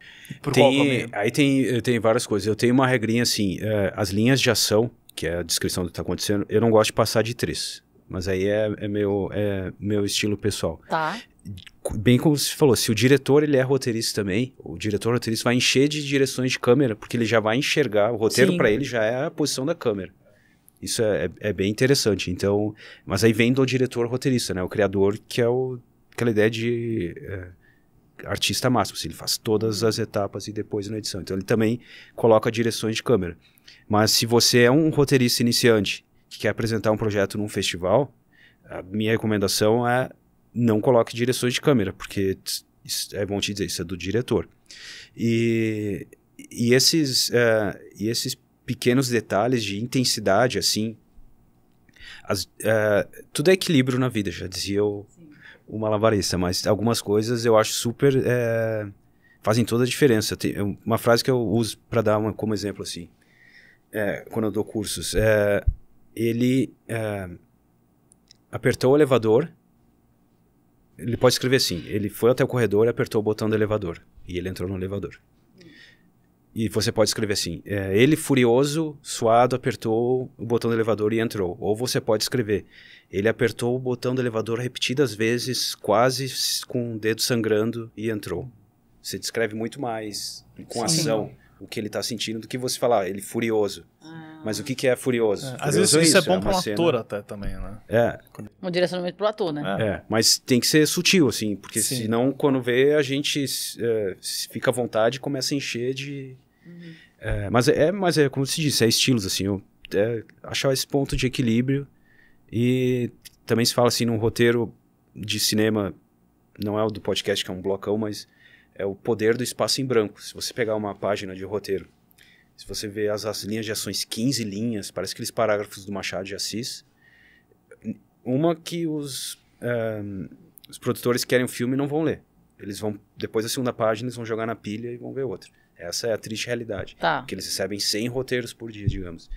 Por tem, aí tem, tem várias coisas. Eu tenho uma regrinha assim: é, as linhas de ação, que é a descrição do que tá acontecendo, eu não gosto de passar de três. Mas aí é, é meu, é meu estilo pessoal. Tá. Bem como você falou, se o diretor ele é roteirista também, o diretor roteirista vai encher de direções de câmera, porque ele já vai enxergar, o roteiro para ele já é a posição da câmera. Isso é, é bem interessante. Então, mas aí vem do diretor roteirista, né? O criador que é o, aquela ideia de é, artista máximo. Assim, ele faz todas uhum. as etapas e depois na edição. Então ele também coloca direções de câmera. Mas se você é um roteirista iniciante que quer apresentar um projeto num festival, a minha recomendação é não coloque direções de câmera, porque é, bom te dizer, isso é do diretor. E, e esses, uh, e esses pequenos detalhes de intensidade, assim. As, eh, tudo é equilíbrio na vida, já dizia o, o malabarista, mas algumas coisas eu acho super. Eh, fazem toda a diferença. Tem uma frase que eu uso para dar uma, como exemplo, assim, é, quando eu dou cursos. É, ele é, apertou o elevador. Ele pode escrever assim: ele foi até o corredor, apertou o botão do elevador e ele entrou no elevador. E você pode escrever assim: é, ele furioso, suado, apertou o botão do elevador e entrou. Ou você pode escrever: ele apertou o botão do elevador repetidas vezes, quase com o dedo sangrando e entrou. Você descreve muito mais com Sim. ação o que ele está sentindo do que você falar, ele furioso. Ah. Mas o que, que é furioso? É, furioso às vezes é isso, é bom é para um cena. ator até também, né? É. Um direcionamento para o ator, né? É. é. mas tem que ser sutil, assim, porque Sim. senão quando vê a gente é, fica à vontade e começa a encher de, Uhum. É, mas, é, mas é como se disse, é estilos, assim. Eu, é, achar esse ponto de equilíbrio. E também se fala, assim, num roteiro de cinema, não é o do podcast, que é um blocão, mas é o poder do espaço em branco. Se você pegar uma página de roteiro, se você vê as, as linhas de ações, 15 linhas, parece aqueles parágrafos do Machado de Assis. Uma que os, um, é, os produtores querem o filme não vão ler eles vão, depois da segunda página, eles vão jogar na pilha e vão ver outra. Essa é a triste realidade. Tá. Que eles recebem 100 roteiros por dia, digamos.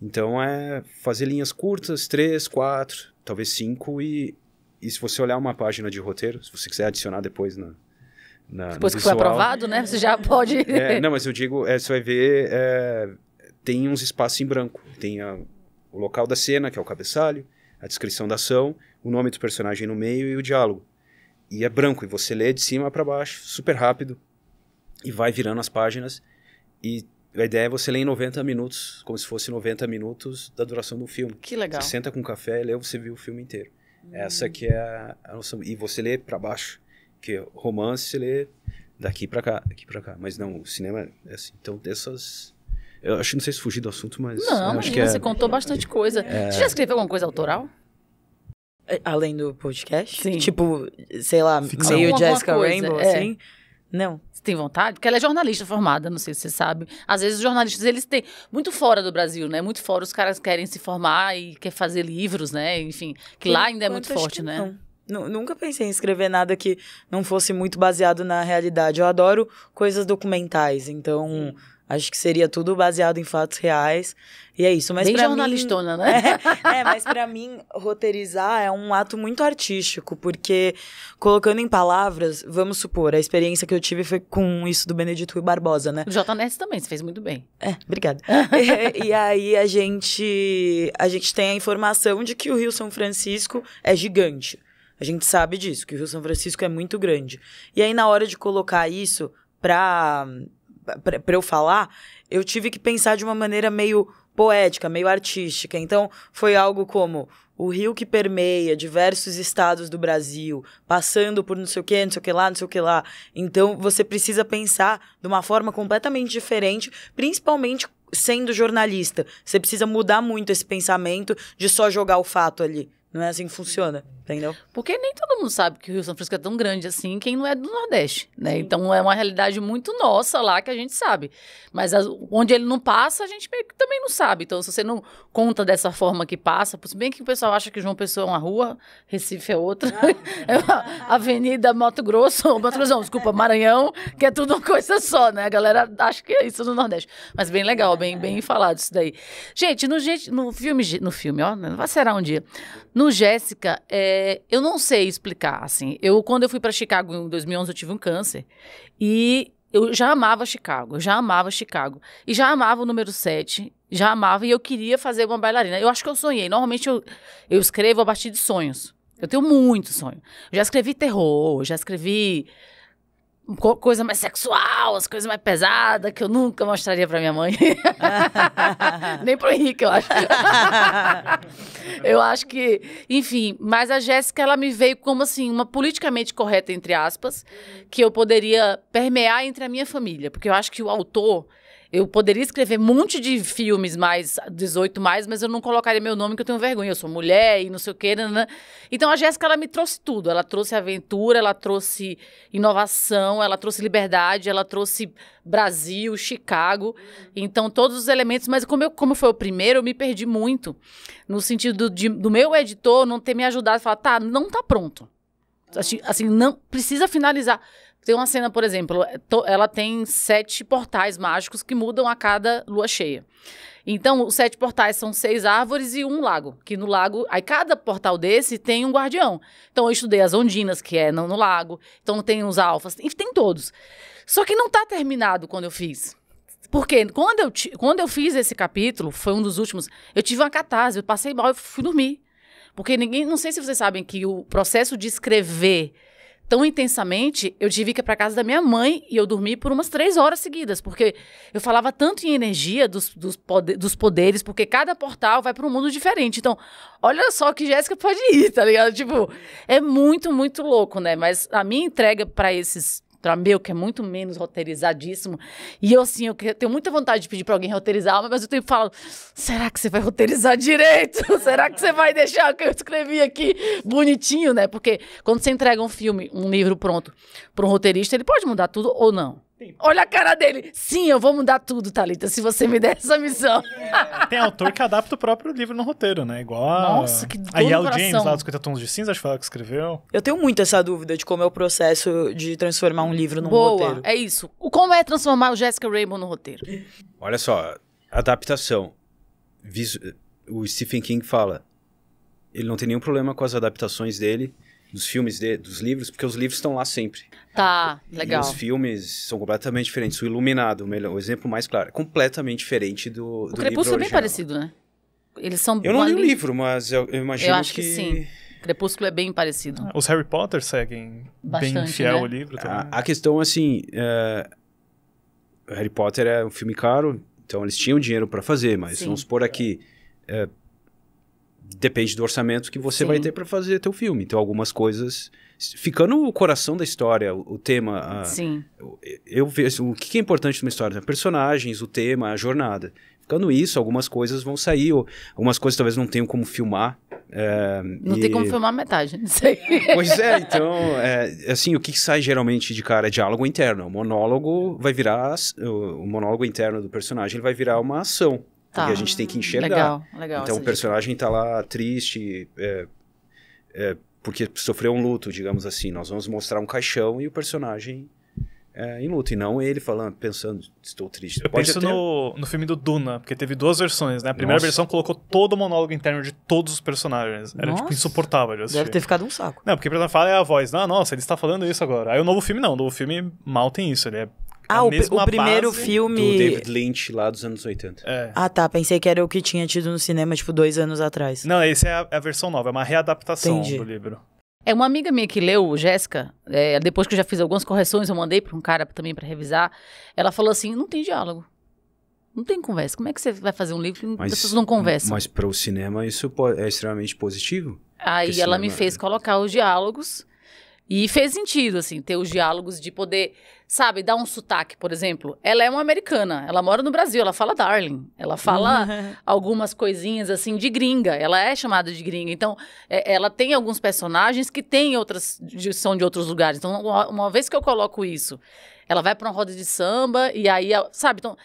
Então é fazer linhas curtas, três, quatro, talvez cinco, e, e se você olhar uma página de roteiro, se você quiser adicionar depois na. na depois que visual, foi aprovado, né? Você já pode. É, não, mas eu digo, é, você vai ver, é, tem uns espaços em branco. Tem a, o local da cena, que é o cabeçalho, a descrição da ação, o nome do personagem no meio e o diálogo e é branco, e você lê de cima para baixo, super rápido, e vai virando as páginas. E a ideia é você ler em 90 minutos, como se fosse 90 minutos da duração do filme. Que legal. Você senta com um café, lê, você viu o filme inteiro. Hum. Essa que é a, noção. E você lê para baixo, que romance você lê daqui para cá, daqui para cá. Mas não, o cinema é assim. Então, dessas. Eu acho, não sei se fugi do assunto, mas. Não, acho que é você é... contou bastante coisa. É... Você já escreveu alguma coisa autoral? Além do podcast? Sim. Tipo, sei lá, Ficção. meio Jessica coisa, Rainbow, é. assim? Não. Você tem vontade? Porque ela é jornalista formada, não sei se você sabe. Às vezes os jornalistas, eles têm... Muito fora do Brasil, né? Muito fora, os caras querem se formar e quer fazer livros, né? Enfim, que lá ainda é muito forte, né? Não. Nunca pensei em escrever nada que não fosse muito baseado na realidade. Eu adoro coisas documentais, então... Hum Acho que seria tudo baseado em fatos reais. E é isso. Mas Bem jornalistona, mim, né? É, é mas para mim, roteirizar é um ato muito artístico, porque colocando em palavras, vamos supor, a experiência que eu tive foi com isso do Benedito e Barbosa, né? O JNS também, você fez muito bem. É, obrigada. e, e, aí a gente, a gente tem a informação de que o Rio São Francisco é gigante. A gente sabe disso, que o Rio São Francisco é muito grande. E aí, na hora de colocar isso pra para eu falar, eu tive que pensar de uma maneira meio poética, meio artística. Então, foi algo como o rio que permeia diversos estados do Brasil, passando por não sei o que, não sei o que lá, não sei o que lá. Então, você precisa pensar de uma forma completamente diferente, principalmente sendo jornalista. Você precisa mudar muito esse pensamento de só jogar o fato ali. Não é assim que funciona, entendeu? Porque nem todo mundo sabe que o Rio São Francisco é tão grande assim, quem não é do Nordeste, né? Sim. Então é uma realidade muito nossa lá que a gente sabe. Mas as, onde ele não passa, a gente meio que também não sabe. Então se você não conta dessa forma que passa, se bem que o pessoal acha que João Pessoa é uma rua, Recife é outra, é Avenida Mato Grosso, Mato Grosso não, desculpa, Maranhão, que é tudo uma coisa só, né? A galera acha que é isso no Nordeste. Mas bem legal, bem, bem falado isso daí. Gente, no, no filme, no filme, ó, vai será um dia. No Jéssica, é, eu não sei explicar, assim. Eu, quando eu fui para Chicago em 2011, eu tive um câncer. E eu já amava Chicago, eu já amava Chicago. E já amava o número 7, já amava e eu queria fazer uma bailarina. Eu acho que eu sonhei. Normalmente eu, eu escrevo a partir de sonhos. Eu tenho muito sonho. já escrevi terror, já escrevi coisa mais sexual, as coisas mais pesadas que eu nunca mostraria para minha mãe. Nem pro Henrique, eu acho. eu acho que, enfim, mas a Jéssica ela me veio como assim, uma politicamente correta entre aspas, que eu poderia permear entre a minha família, porque eu acho que o autor eu poderia escrever um monte de filmes mais 18 mais, mas eu não colocaria meu nome que eu tenho vergonha. Eu sou mulher e não sei o quê. Nanana. Então a Jéssica ela me trouxe tudo. Ela trouxe aventura, ela trouxe inovação, ela trouxe liberdade, ela trouxe Brasil, Chicago. Então todos os elementos, mas como eu como foi o primeiro, eu me perdi muito no sentido de, do meu editor não ter me ajudado, falar, tá, não tá pronto. Assim, assim não precisa finalizar. Tem uma cena, por exemplo, é, ela tem sete portais mágicos que mudam a cada lua cheia. Então, os sete portais são seis árvores e um lago. Que no lago, aí cada portal desse tem um guardião. Então, eu estudei as ondinas, que é não no lago. Então, tem os alfas, e tem todos. Só que não tá terminado quando eu fiz. Porque quando eu, quando eu fiz esse capítulo, foi um dos últimos, eu tive uma catarse, eu passei mal, eu fui dormir. Porque ninguém, não sei se vocês sabem que o processo de escrever tão intensamente, eu tive que ir para casa da minha mãe e eu dormi por umas três horas seguidas, porque eu falava tanto em energia dos, dos, poder, dos poderes, porque cada portal vai para um mundo diferente. Então, olha só que Jéssica pode ir, tá ligado? Tipo, é muito, muito louco, né? Mas a minha entrega para esses meu, que é muito menos roteirizadíssimo. E eu, assim, eu tenho muita vontade de pedir para alguém roteirizar, mas eu tenho falar será que você vai roteirizar direito? será que você vai deixar o que eu escrevi aqui bonitinho, né? Porque quando você entrega um filme, um livro pronto para um roteirista, ele pode mudar tudo ou não. Olha a cara dele. Sim, eu vou mudar tudo, Thalita, se você me der essa missão. É. Tem autor que adapta o próprio livro no roteiro, né? Igual a. Nossa, que A Yael James, lá dos 50 Tons de Cinza, acho que foi ela que escreveu. Eu tenho muito essa dúvida de como é o processo de transformar um livro num Boa, roteiro. É isso. Como é transformar o Jessica Raymond no roteiro? Olha só, adaptação. O Stephen King fala. Ele não tem nenhum problema com as adaptações dele, dos filmes, de, dos livros, porque os livros estão lá sempre. Tá, legal. os filmes são completamente diferentes. O Iluminado, melhor, o exemplo mais claro, é completamente diferente do, do o Crepúsculo é bem parecido, né? Eles são Eu não li o livro, mas eu, eu imagino eu acho que... que sim. Crepúsculo é bem parecido. Ah, os Harry Potter seguem Bastante, bem né? fiel né? ao livro também. A, a questão, assim, é... Harry Potter é um filme caro, então eles tinham dinheiro para fazer, mas Sim. vamos supor aqui, é, depende do orçamento que você Sim. vai ter para fazer teu filme. Então, algumas coisas. Ficando o coração da história, o, tema. A, Sim. Eu, vejo. O que é importante numa história? Personagens, o tema, a jornada. Ficando isso, algumas coisas vão sair, ou algumas coisas talvez não tenham como filmar. É, não e... tem como filmar metade, não sei. Pois é, então, é, assim, o que, sai geralmente de cara é diálogo interno. É o monólogo vai virar. O monólogo interno do personagem vai virar uma ação. Tá. a gente tem que enxergar. Legal, legal. Então o personagem dica. tá lá triste, é, é, porque sofreu um luto, digamos assim. Nós vamos mostrar um caixão e o personagem é, em luto, e não ele falando, pensando, estou triste. Eu Pode penso no, no filme do Duna, porque teve duas versões, né? A primeira Nossa. versão colocou todo o monólogo interno de todos os personagens. Era, tipo, Nossa. tipo, insuportável de Deve ter ficado um saco. Não, porque personagem fala é a voz. Ah, nossa, ele está falando isso agora. Aí o novo filme não. O novo filme mal tem isso. Ele é ah, o, o, primeiro filme. Do David Lynch lá dos anos 80. É. Ah, tá. Pensei que era o que tinha tido no cinema, tipo, dois anos atrás. Não, esse é a, é a versão nova, é uma readaptação Entendi. do livro. É uma amiga minha que leu, Jéssica, é, depois que eu já fiz algumas correções, eu mandei para um cara também para revisar. Ela falou assim: não tem diálogo. Não tem conversa. Como é que você vai fazer um livro que as pessoas não conversam? Mas para o cinema isso é extremamente positivo. Aí ela me fez colocar os diálogos e fez sentido, assim, ter os diálogos de poder sabe, dá um sotaque, por exemplo. Ela é uma americana, ela mora no Brasil, ela fala darling, ela fala uhum. algumas coisinhas assim de gringa, ela é chamada de gringa. Então, é, ela tem alguns personagens que têm outras, são de outros lugares. Então, uma, uma vez que eu coloco isso, ela vai para uma roda de samba e aí, sabe, então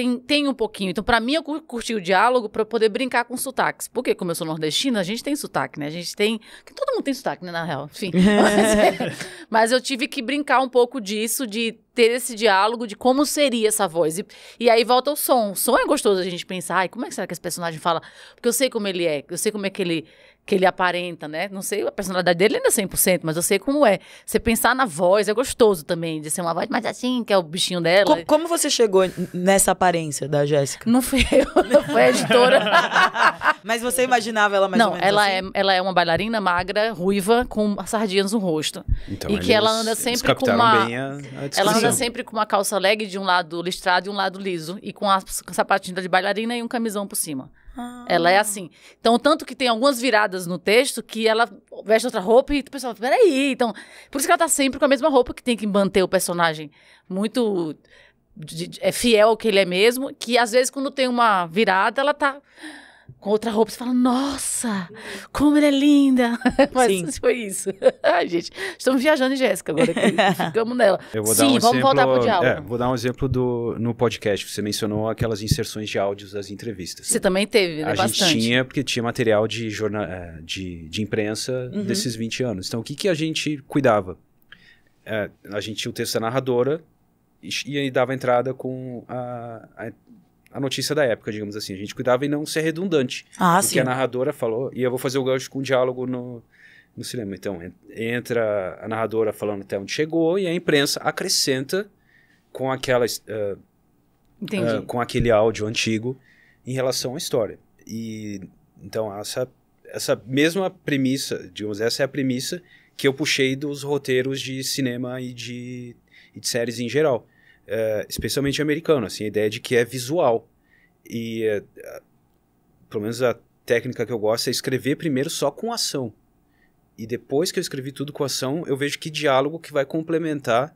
tem, tem um pouquinho. Então, para mim, eu curti o diálogo para poder brincar com sotaques. Porque, como eu sou nordestina, a gente tem sotaque, né? A gente tem. Todo mundo tem sotaque, né? Na real. Enfim. mas, é, mas eu tive que brincar um pouco disso, de ter esse diálogo de como seria essa voz. E, e aí volta o som. O som é gostoso a gente pensar, ai, como é que será que esse personagem fala? Porque eu sei como ele é, eu sei como é que ele que ele aparenta, né? Não sei, a personalidade dele ainda é 100%, mas eu sei como é. Você pensar na voz é gostoso também, de ser uma voz mais assim, que é o bichinho dela. Como, como você chegou nessa aparência da Jéssica? Não fui eu, não foi a editora. mas você imaginava ela mais não, ou menos ela assim? é, ela é uma bailarina magra, ruiva, com sardinhas no rosto. Então, e que ela anda sempre com uma... A, a ela anda sempre com uma calça leg de um lado listrado e um lado liso, e com a sapatinha de bailarina e um camisão por cima. Ela é ah. assim. Então, tanto que tem algumas viradas no texto que ela veste outra roupa e o pessoal, peraí. Então, por isso que ela tá sempre com a mesma roupa, que tem que manter o personagem muito de, de, é fiel ao que ele é mesmo. Que às vezes, quando tem uma virada, ela tá com outra roupa, você fala, nossa, como ela é linda. Mas Sim. foi isso. Ai, gente, estamos viajando em Jéssica agora, ficamos nela. Eu vou Sim, dar um vamos exemplo, voltar pro diálogo. É, vou dar um exemplo do, no podcast, você mencionou aquelas inserções de áudios das entrevistas. Você também teve, né? A Bastante. gente tinha, porque tinha material de, jornal, é, de, de imprensa uhum. desses 20 anos. Então, o que, que a gente cuidava? É, a gente tinha o texto da narradora, e, e dava entrada com a, a, a notícia da época, digamos assim. A gente cuidava em não ser redundante. Ah, porque sim. Porque a narradora falou, e eu vou fazer o gancho com um diálogo no, no cinema. Então, entra a narradora falando até onde chegou e a imprensa acrescenta com aquela. Uh, uh, com aquele áudio antigo em relação à história. E então essa essa mesma premissa, digamos, essa é a premissa que eu puxei dos roteiros de cinema e de, e de séries em geral é, especialmente americano, assim, a ideia de que é visual. E, é, pelo menos a técnica que eu gosto é escrever primeiro só com ação. E depois que eu escrevi tudo com ação, eu vejo que diálogo que vai complementar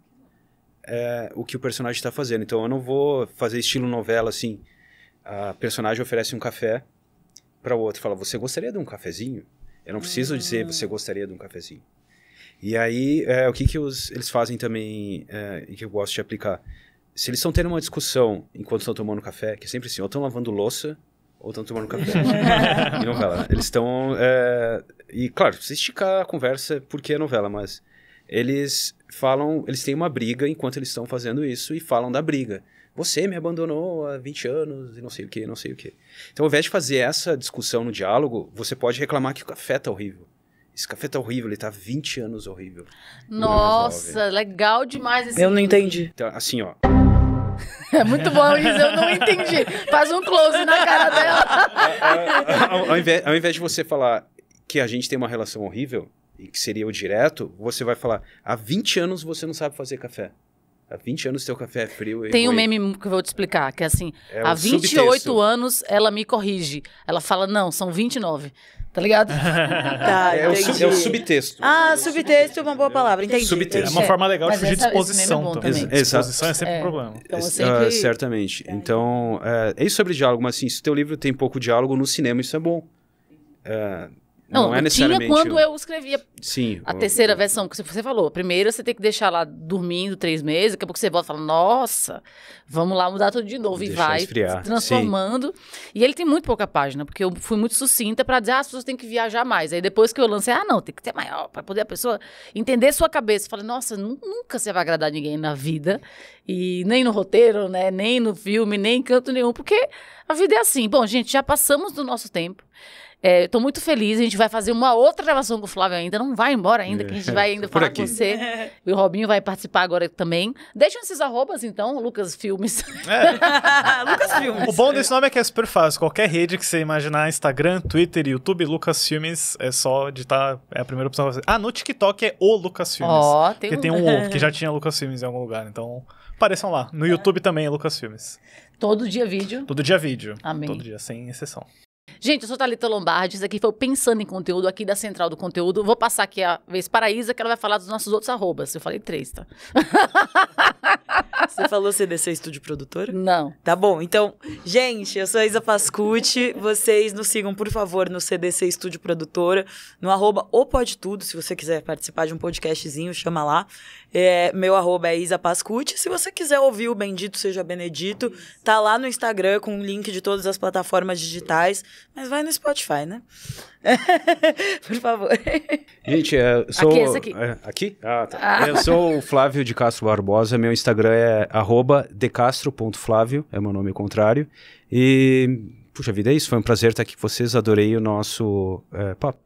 é, o que o personagem está fazendo. Então eu não vou fazer estilo novela assim. A personagem oferece um café para o outro, fala: Você gostaria de um cafezinho? Eu não preciso dizer: Você hum. gostaria de um cafezinho. E aí, é, o que, que os, eles fazem também, é, que eu gosto de aplicar? Se eles estão tendo uma discussão enquanto estão tomando café, que é sempre assim, ou estão lavando louça, ou estão tomando café. e novela. Eles estão. É, e, claro, precisa esticar a conversa, porque é novela, mas eles falam, eles têm uma briga enquanto eles estão fazendo isso e falam da briga. Você me abandonou há 20 anos e não sei o que, não sei o que. Então, ao invés de fazer essa discussão no diálogo, você pode reclamar que o café tá horrível. Esse café tá horrível, ele tá 20 anos horrível. Nossa, legal demais esse Eu não entendi. Então, assim, ó. É muito bom, Luiz, eu não entendi. Faz um close na cara dela. ao, ao, invés, ao invés de você falar que a gente tem uma relação horrível, e que seria o direto, você vai falar: há 20 anos você não sabe fazer café. Há 20 anos seu café é frio. Tem um meme que eu vou te explicar, que é assim, é há 28 subtexto. anos ela me corrige. Ela fala, não, são 29. Tá ligado? tá, é, o sub, é, o subtexto. Ah, subtexto é uma boa palavra, entendi. Subtexto. É uma forma legal de fugir de é exposição. É também. Ex exato. Exposição é sempre um é. problema. Então, sempre... Ah, uh, certamente. É. Então, uh, é isso sobre diálogo, mas assim, se o teu livro tem pouco diálogo no cinema, isso é bom. Uh, não, não é, é Tinha quando eu escrevia Sim, a o... terceira versão, que você falou. Primeiro você tem que deixar lá dormindo três meses, daqui a pouco você volta e fala, nossa, vamos lá mudar tudo de novo. Deixa e vai esfriar. se transformando. Sim. E ele tem muito pouca página, porque eu fui muito sucinta para dizer, ah, as pessoas têm que viajar mais. Aí depois que eu lancei, ah, não, tem que ter maior, para poder a pessoa entender sua cabeça. Falei, nossa, nunca você vai agradar ninguém na vida. E nem no roteiro, né? Nem no filme, nem em canto nenhum, porque a vida é assim. Bom, gente, já passamos do nosso tempo. É, tô muito feliz. A gente vai fazer uma outra gravação com o Flávio ainda. Não vai embora ainda, que a gente é, vai ainda falar aqui. com você. E o Robinho vai participar agora também. Deixem esses arrobas, então, Lucas Filmes. É. Lucas Filmes. O bom desse nome é que é super fácil. Qualquer rede que você imaginar, Instagram, Twitter, YouTube, Lucas Filmes, é só editar. É a primeira opção. Ah, no TikTok é o Lucas Filmes. Ó, oh, tem Porque um... tem um que já tinha Lucas Filmes em algum lugar. Então, apareçam lá. No é. YouTube também é Lucas Filmes. Todo dia vídeo. Todo dia vídeo. Amém. Todo dia, sem exceção. Gente, eu sou Thalita Lombardi, isso aqui foi o Pensando em Conteúdo, aqui da Central do Conteúdo. Vou passar aqui a vez para a Isa, que ela vai falar dos nossos outros arrobas. Eu falei três, tá? Você falou CDC assim, Estúdio Produtora? Não. Tá bom. Então, gente, eu sou a Isa Pascucci. Vocês nos sigam, por favor, no CDC Estúdio Produtora, no arroba ou pode tudo. Se você quiser participar de um podcastzinho, chama lá. É, meu arroba é Isa Pascucci. Se você quiser ouvir o Bendito Seja Benedito, tá lá no Instagram com o link de todas as plataformas digitais. Mas vai no Spotify, né? Por favor. Gente, é, eu sou. Aqui, aqui. É, aqui? Ah, tá. Ah. Eu sou o Flávio de Castro Barbosa. Meu Instagram é Castro é arroba decastro.flávio, é meu nome ao contrário. E, puxa vida, é isso. Foi um prazer estar aqui com vocês. Adorei o nosso é, papo.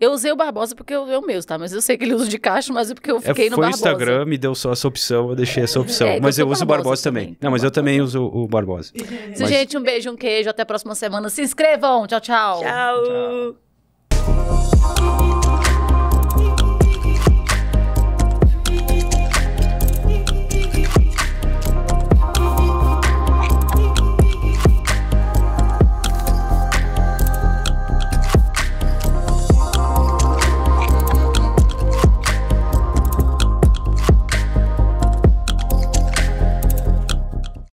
Eu usei o Barbosa porque eu usei o meu, tá? Mas eu sei que ele usa de caixa, mas é porque eu é, fiquei é, no Barbosa. Foi o Instagram, me deu só essa opção, eu deixei essa opção. É, então mas eu, eu uso o Barbosa também. também. Não, mas eu também uso o Barbosa. mas... Gente, um beijo, um queijo. Até a próxima semana. Se inscrevam. Tchau, tchau. Tchau. tchau.